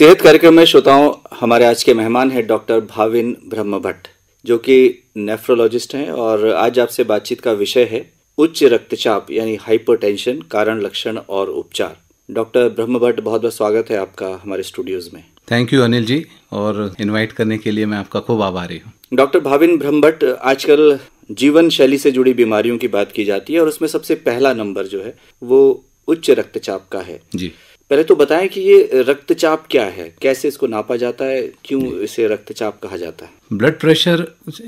सेहत कार्यक्रम में श्रोताओं हमारे आज के मेहमान हैं डॉक्टर भाविन ब्रह्म भट्ट जो कि नेफ्रोलॉजिस्ट हैं और आज आपसे बातचीत का विषय है उच्च रक्तचाप यानी हाइपरटेंशन कारण लक्षण और उपचार डॉक्टर ब्रह्म भट्ट बहुत बहुत स्वागत है आपका हमारे स्टूडियोज में थैंक यू अनिल जी और इनवाइट करने के लिए मैं आपका खूब आभारी हूँ डॉक्टर भाविन ब्रह्म भट्ट आजकल जीवन शैली से जुड़ी बीमारियों की बात की जाती है और उसमें सबसे पहला नंबर जो है वो उच्च रक्तचाप का है जी पहले तो बताएं कि ये रक्तचाप क्या है कैसे इसको नापा जाता है क्यों इसे रक्तचाप कहा जाता है ब्लड प्रेशर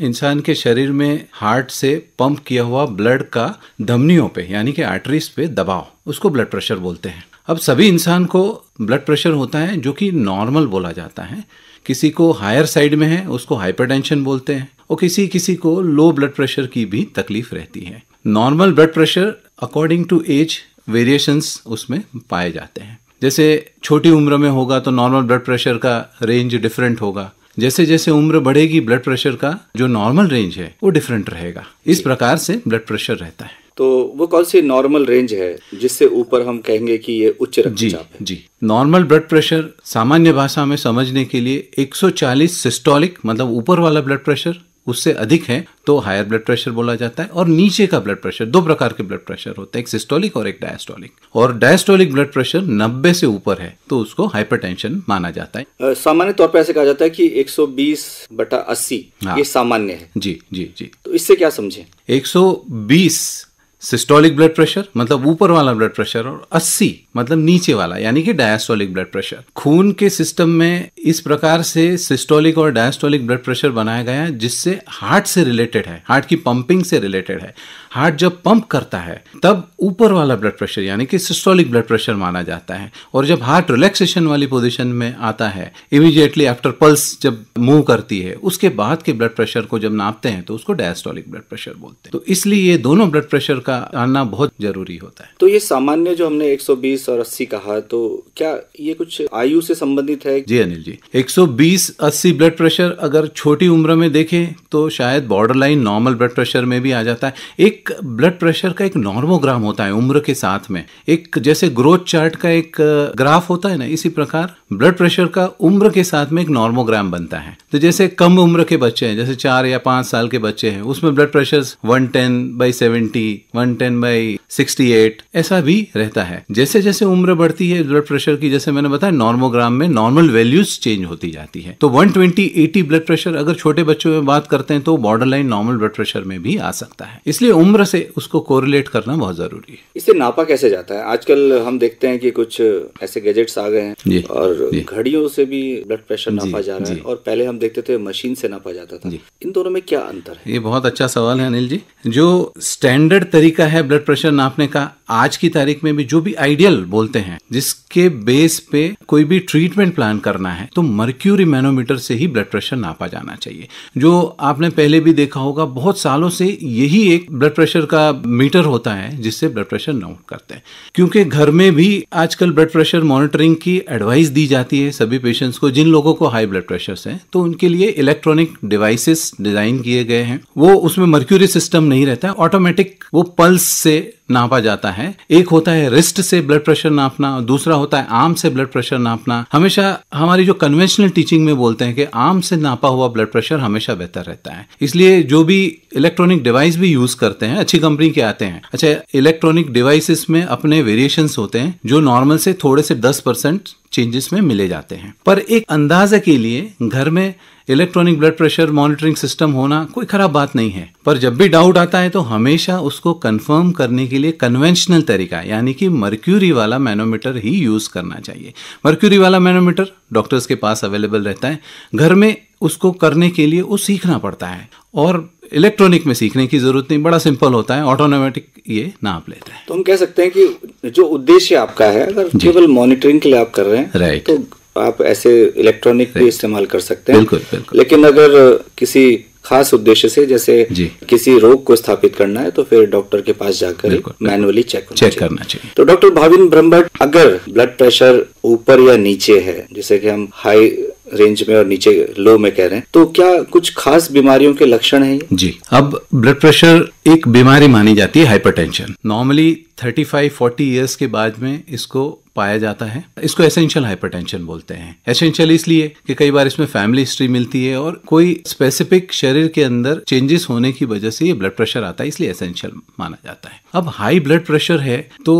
इंसान के शरीर में हार्ट से पंप किया हुआ ब्लड का धमनियों पे यानी कि आर्टरीज पे दबाव उसको ब्लड प्रेशर बोलते हैं अब सभी इंसान को ब्लड प्रेशर होता है जो कि नॉर्मल बोला जाता है किसी को हायर साइड में है उसको हाइपरटेंशन बोलते हैं और किसी किसी को लो ब्लड प्रेशर की भी तकलीफ रहती है normal blood pressure according to age variations उसमें पाए जाते हैं जैसे छोटी उम्र में होगा तो नॉर्मल ब्लड प्रेशर का रेंज डिफरेंट होगा जैसे जैसे उम्र बढ़ेगी ब्लड प्रेशर का जो नॉर्मल रेंज है वो डिफरेंट रहेगा इस प्रकार से ब्लड प्रेशर रहता है तो वो कौन सी नॉर्मल रेंज है जिससे ऊपर हम कहेंगे कि ये उच्च रक्तचाप है जी नॉर्मल ब्लड प्रेशर सामान्य भाषा में समझने के लिए 140 सिस्टोलिक मतलब ऊपर वाला ब्लड प्रेशर उससे अधिक है तो हायर ब्लड प्रेशर बोला जाता है और नीचे का ब्लड प्रेशर दो प्रकार के ब्लड प्रेशर होते हैं एक सिस्टोलिक और एक डायस्टोलिक और डायस्टोलिक ब्लड प्रेशर 90 से ऊपर है तो उसको हाइपरटेंशन माना जाता है सामान्य तौर पर ऐसे कहा जाता है कि 120 बटा अस्सी हाँ, ये सामान्य है जी जी जी तो इससे क्या समझे 120 सिस्टोलिक ब्लड प्रेशर मतलब ऊपर वाला ब्लड प्रेशर और 80 मतलब नीचे वाला यानी कि डायस्टोलिक ब्लड प्रेशर खून के सिस्टम में इस प्रकार से सिस्टोलिक और डायस्टोलिक ब्लड प्रेशर बनाया गया है जिससे हार्ट से रिलेटेड है हार्ट की पंपिंग से रिलेटेड है हार्ट जब पंप करता है तब ऊपर वाला ब्लड प्रेशर यानी कि सिस्टोलिक ब्लड प्रेशर माना जाता है और जब हार्ट रिलैक्सेशन वाली पोजिशन में आता है इमीडिएटली आफ्टर पल्स जब मूव करती है उसके बाद के ब्लड प्रेशर को जब नापते हैं तो उसको डायस्टोलिक ब्लड प्रेशर बोलते हैं तो इसलिए ये दोनों ब्लड प्रेशर का का आना बहुत जरूरी होता है तो ये सामान्य जो हमने 120 और 80 कहा तो क्या ये कुछ आयु से संबंधित है जी अनिल जी 120 80 ब्लड प्रेशर अगर छोटी उम्र में देखें तो शायद border line normal blood pressure में भी आ जाता है एक ब्लड प्रेशर का एक नॉर्मोग्राम होता है उम्र के साथ में एक जैसे ग्रोथ चार्ट का एक ग्राफ होता है ना इसी प्रकार ब्लड प्रेशर का उम्र के साथ में एक नॉर्मोग्राम बनता है तो जैसे कम उम्र के बच्चे हैं जैसे चार या पांच साल के बच्चे हैं उसमें blood pressure one ten by seventy one ten by sixty eight ऐसा भी रहता है जैसे जैसे उम्र बढ़ती है ब्लड प्रेशर की जैसे मैंने बताया नॉर्मोग्राम में नॉर्मल वैल्यूज चेंज होती जाती है तो one twenty eighty blood pressure अगर छोटे बच्चों में बात करते हैं तो border line normal blood pressure में भी आ सकता है इसलिए उम्र से उसको कोरिलेट करना बहुत जरूरी है इससे नापा कैसे जाता है आजकल हम देखते हैं कि कुछ ऐसे गैजेट्स आ गए हैं और घड़ियों से भी ब्लड प्रेशर नापा जा रहा है और पहले हम देखते थे मशीन से नापा जाता था इन दोनों में क्या अंतर है ये बहुत अच्छा सवाल है अनिल जी जो स्टैंडर्ड तरीके तरीका है ब्लड प्रेशर नापने का आज की तारीख में भी जो भी आइडियल बोलते हैं जिसके बेस पे कोई भी ट्रीटमेंट प्लान करना है तो मर्क्यूरी मैनोमीटर से ही ब्लड प्रेशर नापा जाना चाहिए जो आपने पहले भी देखा होगा बहुत सालों से यही एक ब्लड प्रेशर का मीटर होता है जिससे ब्लड प्रेशर नोट करते हैं क्योंकि घर में भी आजकल ब्लड प्रेशर मॉनिटरिंग की एडवाइस दी जाती है सभी पेशेंट्स को जिन लोगों को हाई ब्लड प्रेशर है तो उनके लिए इलेक्ट्रॉनिक डिवाइसेस डिजाइन किए गए हैं वो उसमें मर्क्यूरी सिस्टम नहीं रहता है ऑटोमेटिक वो पल्स से नापा जाता है एक होता है रिस्ट से ब्लड प्रेशर नापना दूसरा होता है आम से ब्लड प्रेशर नापना हमेशा हमारी जो कन्वेंशनल टीचिंग में बोलते हैं कि आम से नापा हुआ ब्लड प्रेशर हमेशा बेहतर रहता है इसलिए जो भी इलेक्ट्रॉनिक डिवाइस भी यूज करते हैं अच्छी कंपनी के आते हैं अच्छा इलेक्ट्रॉनिक डिवाइसेस में अपने वेरिएशन होते हैं जो नॉर्मल से थोड़े से दस परसेंट चेंजेस में मिले जाते हैं पर एक अंदाजे के लिए घर में electronic blood pressure monitoring system होना कोई खराब बात नहीं है पर जब भी डाउट आता है तो हमेशा उसको कंफर्म करने के लिए कन्वेंशनल तरीका यानी कि मर्क्यूरी वाला मैनोमीटर ही यूज़ करना चाहिए मर्क्यूरी वाला मैनोमीटर डॉक्टर्स के पास अवेलेबल रहता है घर में उसको करने के लिए वो सीखना पड़ता है और इलेक्ट्रॉनिक में सीखने की जरूरत नहीं बड़ा सिंपल होता है ऑटोमेटिक ये नाप लेते हैं तो हम कह सकते हैं कि जो उद्देश्य आपका है अगर केवल मॉनिटरिंग के लिए आप कर रहे हैं राइट तो आप ऐसे इलेक्ट्रॉनिक भी इस्तेमाल कर सकते हैं बिल्कुल बिल्कुल लेकिन अगर किसी खास उद्देश्य से जैसे किसी रोग को स्थापित करना है तो फिर डॉक्टर के पास जाकर मैनुअली चेक चेक करना चाहिए तो डॉक्टर भाविन ब्रह्म अगर ब्लड प्रेशर ऊपर या नीचे है जैसे कि हम हाई रेंज में और नीचे लो में कह रहे हैं तो क्या कुछ खास बीमारियों के लक्षण हैं जी अब ब्लड प्रेशर एक बीमारी मानी जाती है हाइपरटेंशन नॉर्मली 35 40 इयर्स के बाद में इसको पाया जाता है इसको एसेंशियल हाइपरटेंशन बोलते हैं एसेंशियल इसलिए कि कई बार इसमें फैमिली हिस्ट्री मिलती है और कोई स्पेसिफिक शरीर के अंदर चेंजेस होने की वजह से ये ब्लड प्रेशर आता है इसलिए एसेंशियल माना जाता है अब हाई ब्लड प्रेशर है तो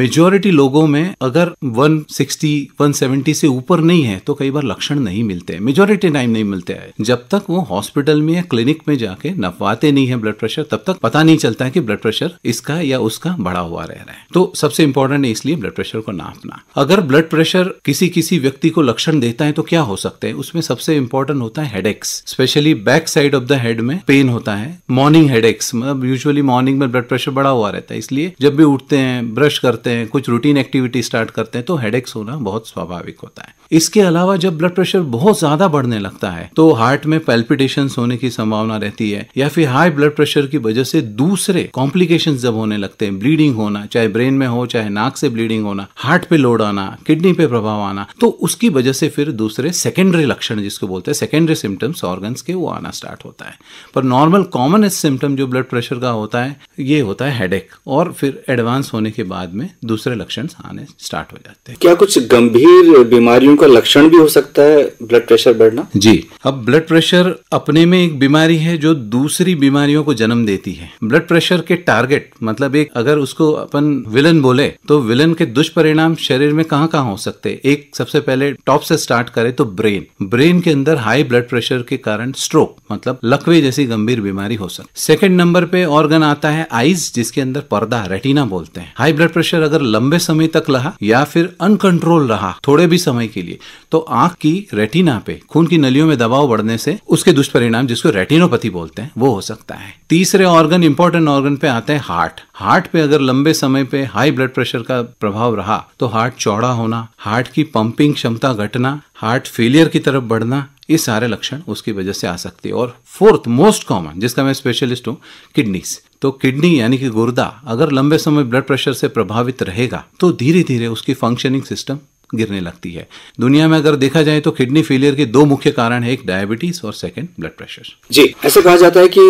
मेजोरिटी लोगों में अगर 160 170 से ऊपर नहीं है तो कई बार लक्षण नहीं मिलते हैं मेजोरिटी टाइम नहीं मिलते हैं जब तक वो हॉस्पिटल में या क्लिनिक में जाके नपवाते नहीं है ब्लड प्रेशर तब तक पता नहीं चलता है कि ब्लड प्रेशर इसका या उसका बढ़ा हुआ रह रहा है तो सबसे इंपॉर्टेंट है इसलिए ब्लड प्रेशर को नापना अगर ब्लड प्रेशर किसी किसी व्यक्ति को लक्षण देता है तो क्या हो सकते हैं उसमें सबसे इंपॉर्टेंट होता है headaches specially back side of the head में पेन होता है मॉर्निंग हेडेक्स मतलब यूजली मॉर्निंग में ब्लड प्रेशर बढ़ा हुआ रहता है इसलिए जब भी उठते हैं ब्रश करते हैं कुछ रूटीन एक्टिविटी स्टार्ट करते हैं तो हेड होना बहुत स्वाभाविक होता है इसके अलावा जब ब्लड प्रेशर बहुत ज्यादा बढ़ने लगता है तो हार्ट में पेल्पिटेशन होने की संभावना रहती है या फिर हाई ब्लड प्रेशर की वजह से दूसरे कॉम्प्लिकेशन जब होने लगते हैं ब्लीडिंग होना चाहे ब्रेन में हो चाहे नाक से ब्लीडिंग होना हार्ट पे लोड आना किडनी पे प्रभाव आना तो उसकी वजह से फिर दूसरे सेकेंडरी लक्षण जिसको बोलते हैं सेकेंडरी सिम्टम्स ऑर्गन के वो आना स्टार्ट होता है पर नॉर्मल कॉमन सिम्टम जो ब्लड प्रेशर का होता है ये होता है हेड टेक और फिर एडवांस होने के बाद में दूसरे लक्षण आने स्टार्ट हो जाते हैं क्या कुछ गंभीर बीमारियों का लक्षण भी हो सकता है ब्लड प्रेशर बढ़ना जी अब ब्लड प्रेशर अपने में एक बीमारी है जो दूसरी बीमारियों को जन्म देती है ब्लड प्रेशर के टारगेट मतलब एक अगर उसको अपन विलन बोले तो विलन के दुष्परिणाम शरीर में कहाँ कहाँ हो सकते एक सबसे पहले टॉप से स्टार्ट करें तो ब्रेन ब्रेन के अंदर हाई ब्लड प्रेशर के कारण स्ट्रोक मतलब लकवे जैसी गंभीर बीमारी हो सकती सेकेंड नंबर पे ऑर्गन आता है आईज जिसके अंदर अंदर पर्दा रेटिना बोलते हैं हाई ब्लड प्रेशर अगर लंबे समय तक रहा या फिर अनकंट्रोल रहा थोड़े भी समय के लिए तो आंख की रेटिना पे खून की नलियों में दबाव बढ़ने से उसके दुष्परिणाम जिसको रेटिनोपैथी बोलते हैं वो हो सकता है तीसरे ऑर्गन इंपॉर्टेंट ऑर्गन पे आते हैं हार्ट हार्ट पे अगर लंबे समय पे हाई ब्लड प्रेशर का प्रभाव रहा तो हार्ट चौड़ा होना हार्ट की पंपिंग क्षमता घटना हार्ट फेलियर की तरफ बढ़ना ये सारे लक्षण उसकी वजह से आ सकते हैं और फोर्थ मोस्ट कॉमन जिसका मैं स्पेशलिस्ट हूँ किडनीज तो किडनी यानी कि गुर्दा अगर लंबे समय ब्लड प्रेशर से प्रभावित रहेगा तो धीरे धीरे उसकी फंक्शनिंग सिस्टम गिरने लगती है दुनिया में अगर देखा जाए तो किडनी फेलियर के दो मुख्य कारण है एक डायबिटीज और सेकेंड ब्लड प्रेशर जी ऐसा कहा जाता है कि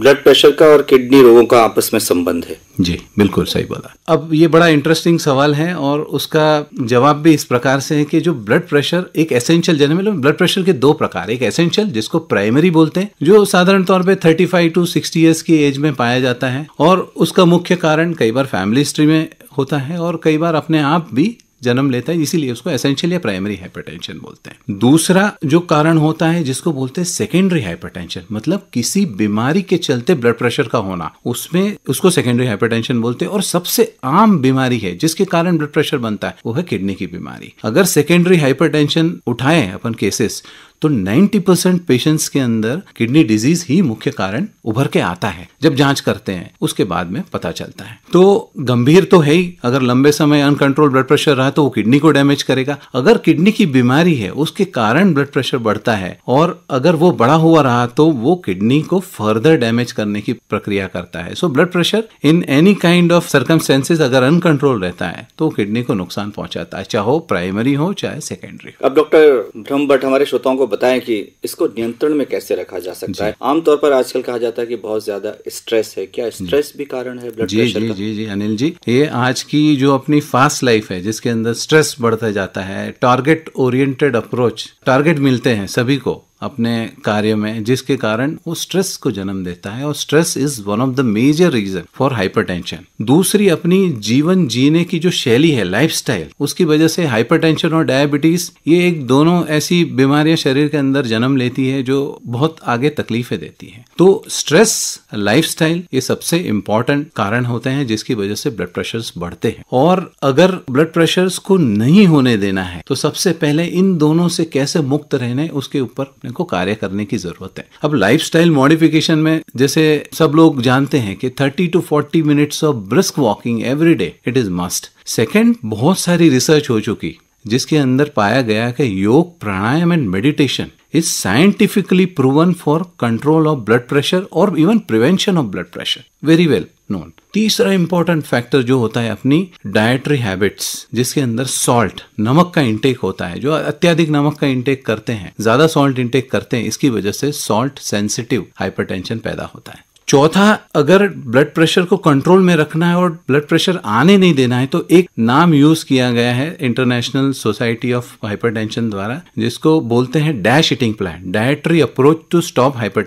ब्लड प्रेशर का और किडनी रोगों का आपस में संबंध है जी बिल्कुल सही बोला अब ये बड़ा इंटरेस्टिंग सवाल है और उसका जवाब भी इस प्रकार से है कि जो ब्लड प्रेशर एक एसेंशियल जन मतलब ब्लड प्रेशर के दो प्रकार एक एसेंशियल जिसको प्राइमरी बोलते हैं जो साधारण तौर पे 35 टू सिक्सटी ईयर्स की एज में पाया जाता है और उसका मुख्य कारण कई बार फैमिली हिस्ट्री में होता है और कई बार अपने आप भी जन्म लेता है इसीलिए उसको एसेंशियल या प्राइमरी हाइपरटेंशन बोलते हैं दूसरा जो कारण होता है जिसको बोलते हैं सेकेंडरी हाइपरटेंशन मतलब किसी बीमारी के चलते ब्लड प्रेशर का होना उसमें उसको सेकेंडरी हाइपरटेंशन बोलते हैं और सबसे आम बीमारी है जिसके कारण ब्लड प्रेशर बनता है वो है किडनी की बीमारी अगर सेकेंडरी हाइपरटेंशन उठाएं अपन केसेस तो 90 परसेंट पेशेंट्स के अंदर किडनी डिजीज ही मुख्य कारण उभर के आता है जब जांच करते हैं उसके बाद में पता चलता है तो गंभीर तो है ही अगर लंबे समय अनकंट्रोल ब्लड प्रेशर रहा तो वो किडनी को डैमेज करेगा अगर किडनी की बीमारी है उसके कारण ब्लड प्रेशर बढ़ता है और अगर वो बड़ा हुआ रहा तो वो किडनी को फर्दर डैमेज करने की प्रक्रिया करता है so blood pressure in any kind of circumstances अगर अनकंट्रोल रहता है तो किडनी को नुकसान पहुंचाता है चाहे प्राइमरी हो चाहे सेकेंडरी अब डॉक्टर ब्रह्म भट्ट हमारे श्रोताओं को बताएं कि इसको नियंत्रण में कैसे रखा जा सकता है आमतौर पर आजकल कहा जाता है कि बहुत ज्यादा स्ट्रेस है क्या स्ट्रेस भी कारण है ब्लड प्रेशर जी, जी जी अनिल जी ये आज की जो अपनी फास्ट लाइफ है जिसके अंदर स्ट्रेस बढ़ता जाता है टारगेट ओरिएंटेड अप्रोच टारगेट मिलते हैं सभी को अपने कार्य में जिसके कारण वो स्ट्रेस को जन्म देता है और stress is one of the major reason for hypertension दूसरी अपनी जीवन जीने की जो शैली है लाइफस्टाइल उसकी वजह से हाइपरटेंशन और डायबिटीज ये एक दोनों ऐसी बीमारियां शरीर के अंदर जन्म लेती है जो बहुत आगे तकलीफें देती है तो स्ट्रेस लाइफ ये सबसे इंपॉर्टेंट कारण होते हैं जिसकी वजह से ब्लड प्रेशर बढ़ते हैं और अगर ब्लड प्रेशर को नहीं होने देना है तो सबसे पहले इन दोनों से कैसे मुक्त रहने उसके ऊपर इनको कार्य करने की जरूरत है अब लाइफ मॉडिफिकेशन में जैसे सब लोग जानते हैं कि thirty to forty minutes of brisk walking every day it is must second बहुत सारी रिसर्च हो चुकी जिसके अंदर पाया गया कि yoga pranayama and meditation is scientifically proven for control of blood pressure और even prevention of blood pressure very well known तीसरा इंपॉर्टेंट फैक्टर जो होता है अपनी डायट्री हैबिट्स जिसके अंदर सॉल्ट नमक का इंटेक होता है जो अत्यधिक नमक का इंटेक करते हैं ज्यादा सॉल्ट इंटेक करते हैं इसकी वजह से सॉल्ट सेंसिटिव हाइपरटेंशन पैदा होता है चौथा अगर ब्लड प्रेशर को कंट्रोल में रखना है और ब्लड प्रेशर आने नहीं देना है तो एक नाम यूज किया गया है इंटरनेशनल सोसाइटी ऑफ हाइपरटेंशन द्वारा जिसको बोलते हैं dash eating plan dietary approach to stop hyper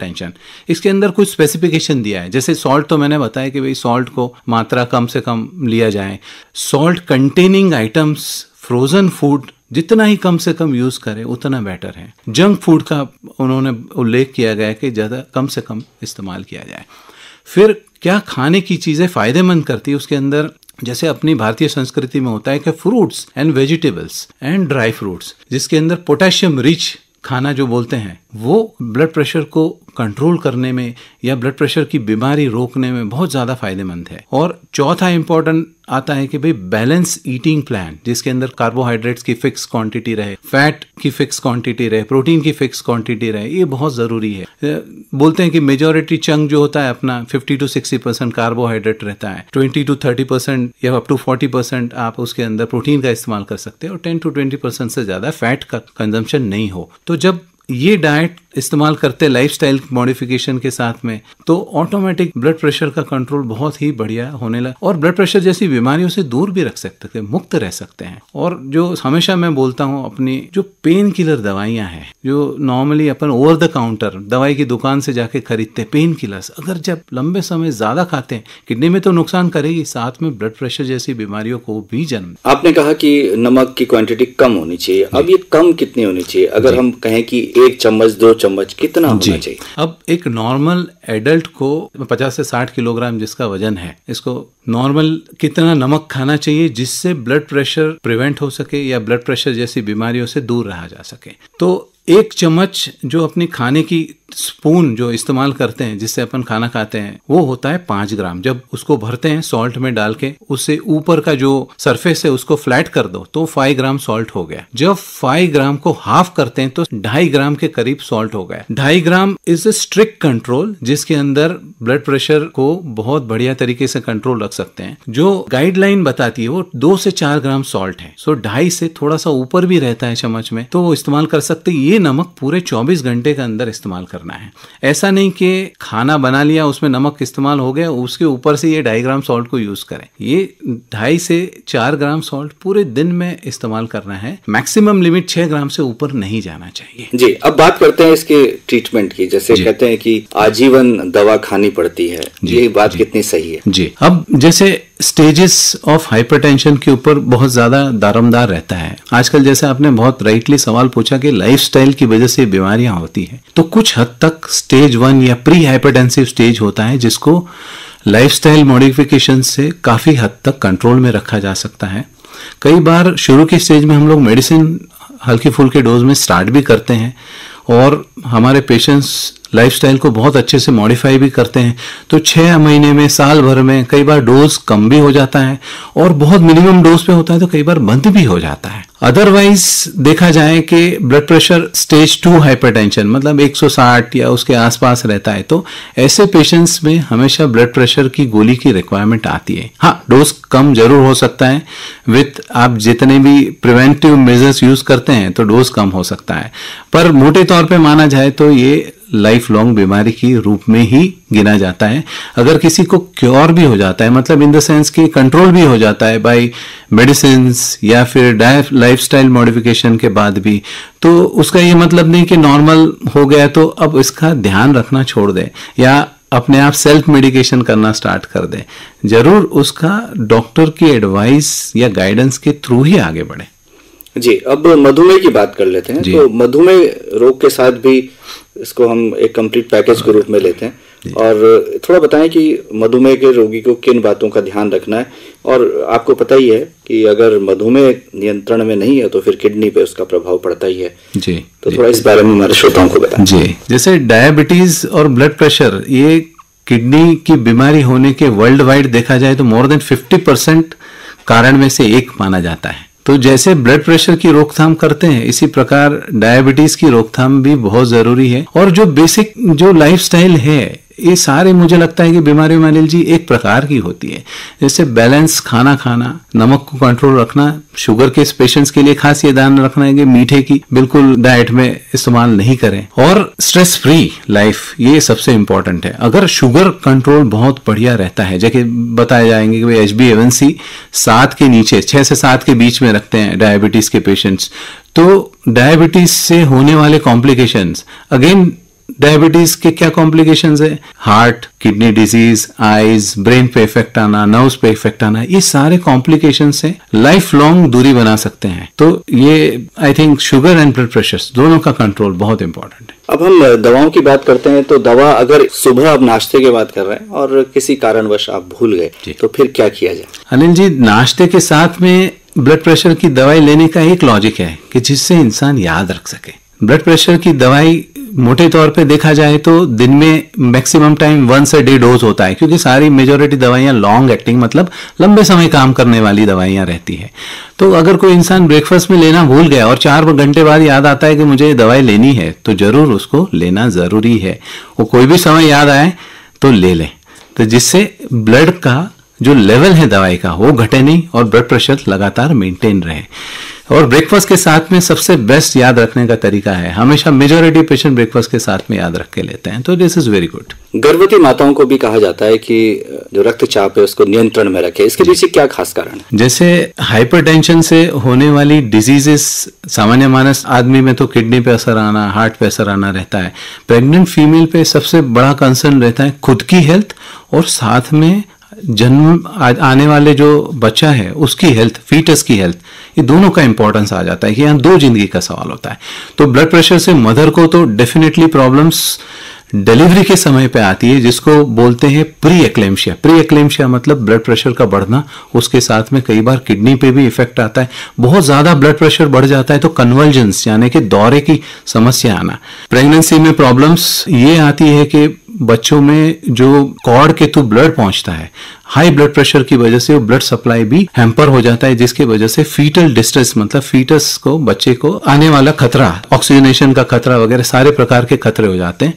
इसके अंदर कुछ स्पेसिफिकेशन दिया है जैसे सॉल्ट तो मैंने बताया कि भाई सॉल्ट को मात्रा कम से कम लिया जाए salt containing items frozen food जितना ही कम से कम यूज़ करें उतना बेटर है जंक फूड का उन्होंने उल्लेख किया गया कि ज़्यादा कम से कम इस्तेमाल किया जाए फिर क्या खाने की चीज़ें फ़ायदेमंद करती है उसके अंदर जैसे अपनी भारतीय संस्कृति में होता है कि fruits and vegetables and dry fruits जिसके अंदर पोटेशियम रिच खाना जो बोलते हैं वो ब्लड प्रेशर को कंट्रोल करने में या ब्लड प्रेशर की बीमारी रोकने में बहुत ज़्यादा फायदेमंद है और चौथा इंपॉर्टेंट आता है कि भाई बैलेंस ईटिंग प्लान जिसके अंदर कार्बोहाइड्रेट्स की फिक्स क्वांटिटी रहे फैट की फिक्स क्वांटिटी रहे प्रोटीन की फिक्स क्वांटिटी रहे ये बहुत ज़रूरी है बोलते हैं कि मेजोरिटी चंग जो होता है अपना 50 टू 60 परसेंट कार्बोहाइड्रेट रहता है 20 टू 30 परसेंट या अप टू 40 परसेंट आप उसके अंदर प्रोटीन का इस्तेमाल कर सकते हैं और 10 टू 20 परसेंट से ज़्यादा फैट का कंजम्पशन नहीं हो तो जब ये डाइट इस्तेमाल करते लाइफ स्टाइल मॉडिफिकेशन के साथ में तो ऑटोमेटिक ब्लड प्रेशर का कंट्रोल बहुत ही बढ़िया होने लगा और ब्लड प्रेशर जैसी बीमारियों से दूर भी रख सकते थे मुक्त रह सकते हैं और जो हमेशा मैं बोलता हूँ अपनी जो पेन किलर दवाइयाँ हैं जो नॉर्मली अपन ओवर द काउंटर दवाई की दुकान से जाके खरीदते हैं पेन किलर्स अगर जब लंबे समय ज्यादा खाते हैं किडनी में तो नुकसान करेगी साथ में ब्लड प्रेशर जैसी बीमारियों को भी जन्म आपने कहा कि नमक की क्वांटिटी कम होनी चाहिए अब ये कम कितनी होनी चाहिए अगर हम कहें कि एक चम्मच दो चम्मच कितना होना चाहिए अब एक नॉर्मल एडल्ट को 50 से 60 किलोग्राम जिसका वजन है इसको नॉर्मल कितना नमक खाना चाहिए जिससे ब्लड प्रेशर प्रिवेंट हो सके या ब्लड प्रेशर जैसी बीमारियों से दूर रहा जा सके तो एक चम्मच जो अपने खाने की स्पून जो इस्तेमाल करते हैं जिससे अपन खाना खाते हैं वो होता है पांच ग्राम जब उसको भरते हैं सॉल्ट में डाल के उससे ऊपर का जो सरफेस है उसको फ्लैट कर दो तो फाइव ग्राम सॉल्ट हो गया जब फाइव ग्राम को हाफ करते हैं तो ढाई ग्राम के करीब सॉल्ट हो गया ढाई gram is a strict control जिसके अंदर ब्लड प्रेशर को बहुत बढ़िया तरीके से कंट्रोल रख सकते हैं जो गाइडलाइन बताती है वो दो से चार ग्राम सॉल्ट है सो ढाई से थोड़ा सा ऊपर भी रहता है चम्मच में तो वो इस्तेमाल कर सकते ये नमक पूरे 24 घंटे के अंदर इस्तेमाल करना है ऐसा नहीं कि खाना बना लिया उसमें नमक इस्तेमाल हो गया उसके ऊपर से ये ढाई ग्राम सॉल्ट को यूज करें ये ढाई से चार ग्राम सॉल्ट पूरे दिन में इस्तेमाल करना है मैक्सिमम लिमिट छह ग्राम से ऊपर नहीं जाना चाहिए जी अब बात करते हैं इसके ट्रीटमेंट की जैसे कहते हैं कि आजीवन दवा खानी पड़ती है ये बात कितनी सही है जी अब जैसे स्टेजेस ऑफ हाइपरटेंशन के ऊपर बहुत ज्यादा दारमदार रहता है आजकल जैसे आपने बहुत राइटली सवाल पूछा कि लाइफ कोलेस्ट्रॉल की वजह से बीमारियां होती हैं तो कुछ हद तक स्टेज वन या प्री हाइपरटेंसिव स्टेज होता है जिसको लाइफस्टाइल मॉडिफिकेशन से काफ़ी हद तक कंट्रोल में रखा जा सकता है कई बार शुरू की स्टेज में हम लोग मेडिसिन हल्की फुल्के डोज में स्टार्ट भी करते हैं और हमारे पेशेंट्स लाइफस्टाइल को बहुत अच्छे से मॉडिफाई भी करते हैं तो छः महीने में साल भर में कई बार डोज कम भी हो जाता है और बहुत मिनिमम डोज पे होता है तो कई बार बंद भी हो जाता है अदरवाइज देखा जाए कि blood pressure stage two hypertension मतलब 160 या उसके आसपास रहता है तो ऐसे पेशेंट्स में हमेशा ब्लड प्रेशर की गोली की रिक्वायरमेंट आती है हाँ डोज कम जरूर हो सकता है विथ आप जितने भी प्रिवेंटिव मेजर्स यूज करते हैं तो डोज कम हो सकता है पर मोटे तौर पर माना देखा जाए तो ये लाइफ लॉन्ग बीमारी की रूप में ही गिना जाता है अगर किसी को क्योर भी हो जाता है मतलब इन द सेंस कि कंट्रोल भी हो जाता है बाय मेडिसिन या फिर लाइफ स्टाइल मॉडिफिकेशन के बाद भी तो उसका ये मतलब नहीं कि नॉर्मल हो गया तो अब इसका ध्यान रखना छोड़ दें या अपने आप सेल्फ मेडिकेशन करना स्टार्ट कर दें जरूर उसका डॉक्टर की एडवाइस या गाइडेंस के थ्रू ही आगे बढ़े जी अब मधुमेह की बात कर लेते हैं तो मधुमेह रोग के साथ भी इसको हम एक कंप्लीट पैकेज के रूप में लेते हैं और थोड़ा बताएं कि मधुमेह के रोगी को किन बातों का ध्यान रखना है और आपको पता ही है कि अगर मधुमेह नियंत्रण में नहीं है तो फिर किडनी पे उसका प्रभाव पड़ता ही है जी तो थोड़ा इस बारे में हमारे श्रोताओं को बताएं जी जैसे डायबिटीज और ब्लड प्रेशर ये किडनी की बीमारी होने के वर्ल्ड वाइड देखा जाए तो मोर देन फिफ्टी कारण में से एक माना जाता है तो जैसे ब्लड प्रेशर की रोकथाम करते हैं इसी प्रकार डायबिटीज की रोकथाम भी बहुत जरूरी है और जो बेसिक जो लाइफस्टाइल है ये सारे मुझे लगता है कि बीमारी मानिल जी एक प्रकार की होती है जैसे बैलेंस खाना खाना नमक को कंट्रोल रखना शुगर के पेशेंट्स के लिए खास ये ध्यान रखना है कि मीठे की बिल्कुल डाइट में इस्तेमाल नहीं करें और स्ट्रेस फ्री लाइफ ये सबसे इम्पोर्टेंट है अगर शुगर कंट्रोल बहुत बढ़िया रहता है जैसे बताए जाएंगे कि एच बी एवन सी सात के नीचे छह से सात के बीच में रखते हैं डायबिटीज के पेशेंट्स तो डायबिटीज से होने वाले कॉम्प्लिकेशंस अगेन डायबिटीज के क्या कॉम्प्लिकेशन है heart kidney disease eyes brain पे इफेक्ट आना नर्व्स पे इफेक्ट आना ये सारे कॉम्प्लिकेशन से लाइफ लॉन्ग दूरी बना सकते हैं तो ये I think sugar and blood pressure दोनों का कंट्रोल बहुत इंपॉर्टेंट है अब हम दवाओं की बात करते हैं तो दवा अगर सुबह आप नाश्ते की बात कर रहे हैं और किसी कारणवश आप भूल गए तो फिर क्या किया जाए अनिल जी नाश्ते के साथ में ब्लड प्रेशर की दवाई लेने का एक लॉजिक है कि जिससे इंसान याद रख सके ब्लड प्रेशर की दवाई मोटे तौर पे देखा जाए तो दिन में मैक्सिमम टाइम वन से डेढ़ डोज होता है क्योंकि सारी मेजोरिटी दवाइयाँ लॉन्ग एक्टिंग मतलब लंबे समय काम करने वाली दवाइयाँ रहती है तो अगर कोई इंसान ब्रेकफास्ट में लेना भूल गया और चार घंटे बाद याद आता है कि मुझे दवाई लेनी है तो जरूर उसको लेना जरूरी है वो कोई भी समय याद आए तो ले लें तो जिससे ब्लड का जो लेवल है दवाई का वो घटे नहीं और ब्लड प्रेशर लगातार मेंटेन रहे और ब्रेकफास्ट के साथ में सबसे बेस्ट याद रखने का तरीका है हमेशा मेजोरिटी पेशेंट ब्रेकफास्ट के साथ में याद रख के लेते हैं तो दिस इज वेरी गुड गर्भवती माताओं को भी कहा जाता है कि जो रक्तचाप है उसको नियंत्रण में रखे इसके पीछे क्या खास कारण है जैसे हाइपर से होने वाली डिजीजेस सामान्य मानस आदमी में तो किडनी पे असर आना हार्ट पे असर आना रहता है प्रेग्नेंट फीमेल पे सबसे बड़ा कंसर्न रहता है खुद की हेल्थ और साथ में जन्म आने वाले जो बच्चा है उसकी हेल्थ फीटस की हेल्थ ये दोनों का इंपॉर्टेंस आ जाता है कि यहाँ दो जिंदगी का सवाल होता है तो ब्लड प्रेशर से मदर को तो डेफिनेटली प्रॉब्लम्स डिलीवरी के समय पे आती है जिसको बोलते हैं प्री एक्लेम्शिया प्री एक्लेम्शिया मतलब ब्लड प्रेशर का बढ़ना उसके साथ में कई बार किडनी पे भी इफेक्ट आता है बहुत ज्यादा ब्लड प्रेशर बढ़ जाता है तो कन्वर्जेंस यानी कि दौरे की समस्या आना प्रेगनेंसी में प्रॉब्लम्स ये आती है कि बच्चों में जो कॉर्ड के थ्रू ब्लड पहुंचता है हाई ब्लड प्रेशर की वजह से वो ब्लड सप्लाई भी हैम्पर हो जाता है जिसकी वजह से फीटल डिस्ट्रेस मतलब फीटस को बच्चे को आने वाला खतरा ऑक्सीजनेशन का खतरा वगैरह सारे प्रकार के खतरे हो जाते हैं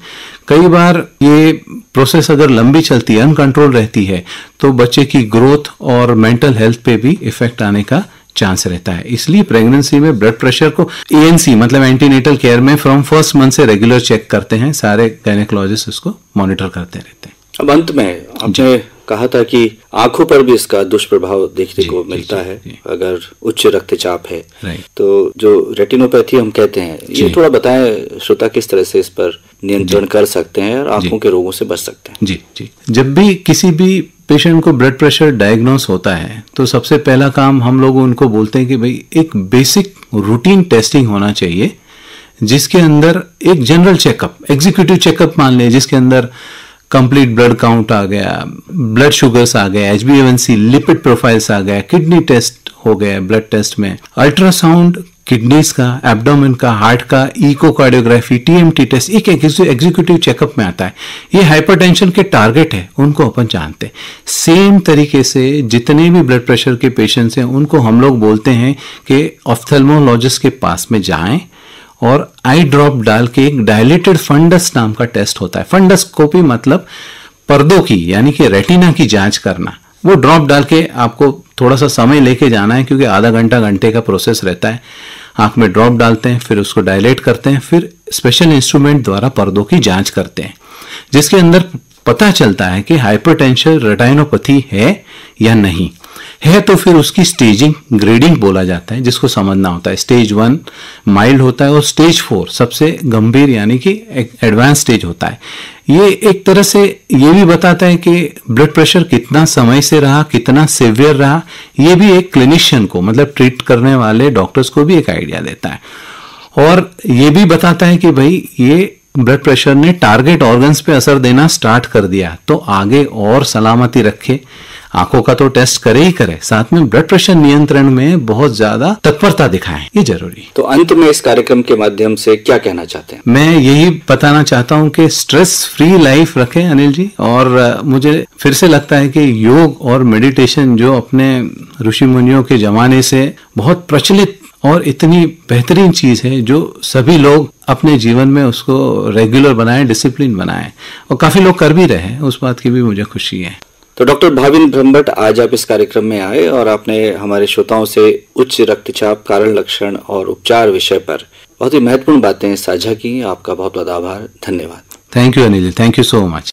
कई बार ये प्रोसेस अगर लंबी चलती है अनकंट्रोल रहती है तो बच्चे की ग्रोथ और मेंटल हेल्थ पे भी इफेक्ट आने का चांस रहता है इसलिए प्रेगनेंसी में ब्लड प्रेशर को एएनसी मतलब एंटीनेटल केयर में फ्रॉम फर्स्ट मंथ से रेगुलर चेक करते हैं सारे गायनेकोलॉजिस्ट उसको मॉनिटर करते रहते हैं अब अंत में आपने कहा था कि आंखों पर भी इसका दुष्प्रभाव देखने को मिलता जी, है जी, अगर उच्च रक्तचाप है तो जो रेटिनोपैथी हम कहते हैं ये थोड़ा बताएं श्रोता किस तरह से इस पर नियंत्रण कर सकते हैं और आंखों के रोगों से बच सकते हैं जी जी जब भी किसी भी पेशेंट को ब्लड प्रेशर डायग्नोस होता है तो सबसे पहला काम हम लोग उनको बोलते हैं कि भाई एक बेसिक रूटीन टेस्टिंग होना चाहिए जिसके अंदर एक जनरल चेकअप एग्जीक्यूटिव चेकअप मान लें जिसके अंदर कंप्लीट ब्लड काउंट आ गया ब्लड शुगर्स आ गया एच बी लिपिड प्रोफाइल्स आ गया किडनी टेस्ट हो गया ब्लड टेस्ट में अल्ट्रासाउंड किडनीज का एब्डोमेन का हार्ट का इको कार्डियोग्राफी टीएमटी टेस्ट एक एग्जीक्यूटिव चेकअप में आता है ये हाइपरटेंशन के टारगेट है उनको अपन जानते हैं सेम तरीके से जितने भी ब्लड प्रेशर के पेशेंट्स हैं उनको हम लोग बोलते हैं कि ऑफ्थेलमोलॉजिस्ट के पास में जाएं और आई ड्रॉप डाल के एक डायलेटेड फंडस नाम का टेस्ट होता है फंडस्कोपी मतलब पर्दों की यानी कि रेटिना की जांच करना वो ड्रॉप डाल के आपको थोड़ा सा समय लेके जाना है क्योंकि आधा घंटा घंटे का प्रोसेस रहता है आंख में ड्रॉप डालते हैं फिर उसको डायलेट करते हैं फिर स्पेशल इंस्ट्रूमेंट द्वारा पर्दों की जांच करते हैं जिसके अंदर पता चलता है कि हाइपरटेंशन रटाइनोपैथी है या नहीं है तो फिर उसकी स्टेजिंग ग्रेडिंग बोला जाता है जिसको समझना होता है स्टेज वन माइल्ड होता है और स्टेज फोर सबसे गंभीर यानी कि एडवांस स्टेज होता है ये एक तरह से ये भी बताता है कि ब्लड प्रेशर कितना समय से रहा कितना सेवियर रहा ये भी एक क्लिनिशियन को मतलब ट्रीट करने वाले डॉक्टर्स को भी एक आइडिया देता है और ये भी बताता है कि भाई ये ब्लड प्रेशर ने टारगेट ऑर्गन्स पे असर देना स्टार्ट कर दिया तो आगे और सलामती रखे आंखों का तो टेस्ट करे ही करे साथ में ब्लड प्रेशर नियंत्रण में बहुत ज्यादा तत्परता दिखाए ये जरूरी तो अंत में इस कार्यक्रम के माध्यम से क्या कहना चाहते हैं मैं यही बताना चाहता हूँ कि स्ट्रेस फ्री लाइफ रखें अनिल जी और मुझे फिर से लगता है कि योग और मेडिटेशन जो अपने ऋषि मुनियों के जमाने से बहुत प्रचलित और इतनी बेहतरीन चीज है जो सभी लोग अपने जीवन में उसको रेगुलर बनाएं डिसिप्लिन बनाएं और काफी लोग कर भी रहे हैं उस बात की भी मुझे खुशी है तो डॉक्टर भाविन ब्रह्मभट्ट आज आप इस कार्यक्रम में आए और आपने हमारे श्रोताओं से उच्च रक्तचाप कारण लक्षण और उपचार विषय पर बहुत ही महत्वपूर्ण बातें साझा की आपका बहुत बहुत आभार धन्यवाद thank you Anil thank you so much